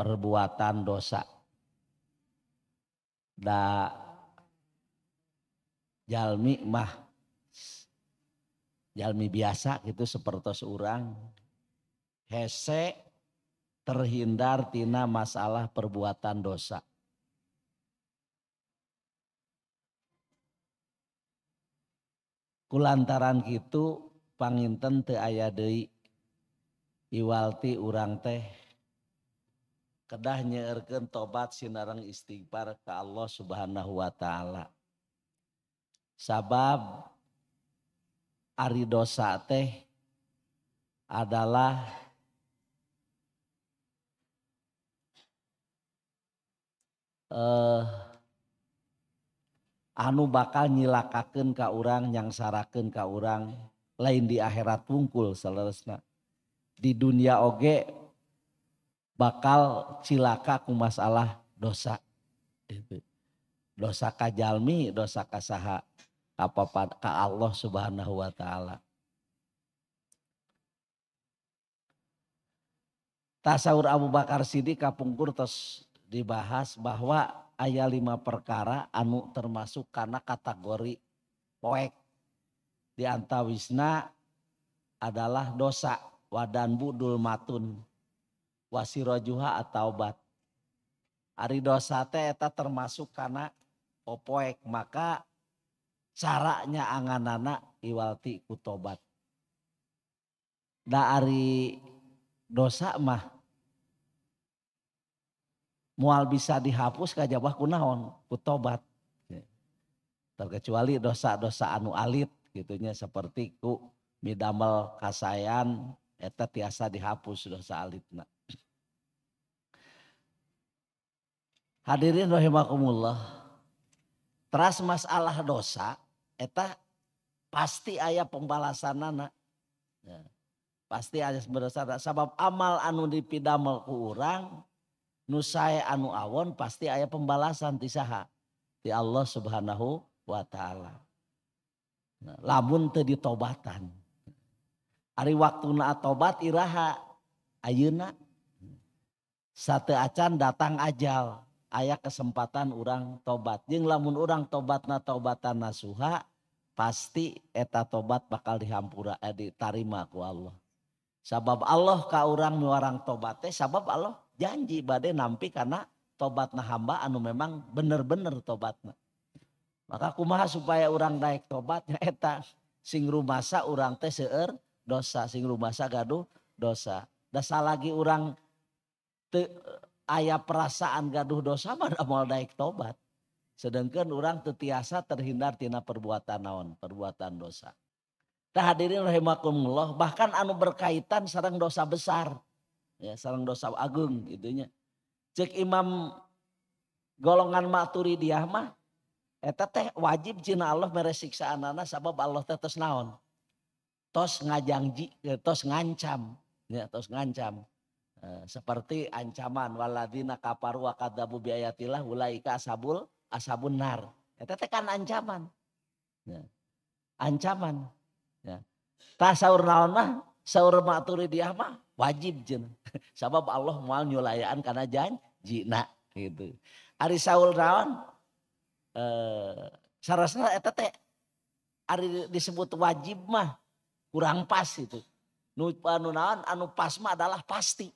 perbuatan dosa. Da jalmi mah jalmi biasa gitu seperti seorang hese terhindar tina masalah perbuatan dosa. Kulantaran gitu panginten te ayadei iwalti urang teh kedah nyairkan tobat sinarang istighfar ke Allah subhanahu wa ta'ala. Sabab ari dosa teh adalah eh, anu bakal nyilakakan ke orang yang sarakan ke orang lain di akhirat wungkul selesna di dunia oge bakal cilaka ku masalah dosa. Dosa kajalmi dosa ka saha. Apa ka Allah subhanahu wa ta'ala. Tasawur Abu Bakar Siddiq kapungkur terus dibahas bahwa ayat lima perkara anu termasuk karena kategori poek di antawisna adalah dosa wadan budul matun wasirojuha atau bat. Ari dosa teh eta termasuk karena opoek maka caranya anganana iwalti kutobat. Da dosa mah mual bisa dihapus kajabah kunaon kutobat. Terkecuali dosa-dosa anu alit gitunya seperti ku midamel kasayan eta tiasa dihapus dosa alit. Hadirin rahimakumullah. Teras masalah dosa, eta pasti ayah pembalasanana. Ya. Pasti ayah berdosa. Sebab amal anu dipidamel ku urang, nusai anu awon pasti ayah pembalasan tisaha. Di Allah subhanahu wa ta'ala. Nah, lamun teu ditobatan. Ari waktuna tobat iraha ayeuna. Satu acan datang ajal ayah kesempatan orang tobat yang lamun orang tobat na tobatan nasuha pasti eta tobat bakal dihampura eh, ditarima ku Allah sabab Allah ka orang nuarang tobatnya, sebab sabab Allah janji badai nampi karena tobat nah hamba anu memang bener-bener tobatna maka kumaha supaya orang naik tobatnya eta sing rumasa orang teh seer dosa sing rumasa gaduh dosa dasa lagi orang te, ayah perasaan gaduh dosa mana mau naik tobat. Sedangkan orang tetiasa terhindar tina perbuatan naon, perbuatan dosa. Tah hadirin rahimakumullah, bahkan anu berkaitan sarang dosa besar. Ya, sarang dosa agung gitunya. Cek Imam golongan maturi mah eta teh wajib jina Allah meresiksa anak anak sabab Allah teh tos naon. Tos ngajangji, eh, tos ngancam, ya tos ngancam. Eh, seperti ancaman waladina kaparu akadabu biayatilah ulaika asabul asabun nar. Eta ya, kan ancaman. Ya. Ancaman. Ya. Tah saur naonna saur dia ah mah wajib jen Sabab Allah mau nyulayaan jan jina gitu. Ari saur naon eh sarasna eta teh ari disebut wajib mah kurang pas itu. Nu anu naon anu pas mah adalah pasti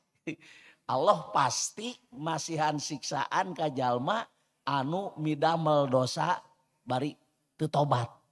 Allah pasti masihan siksaan ke jalma anu midamel dosa bari tetobat.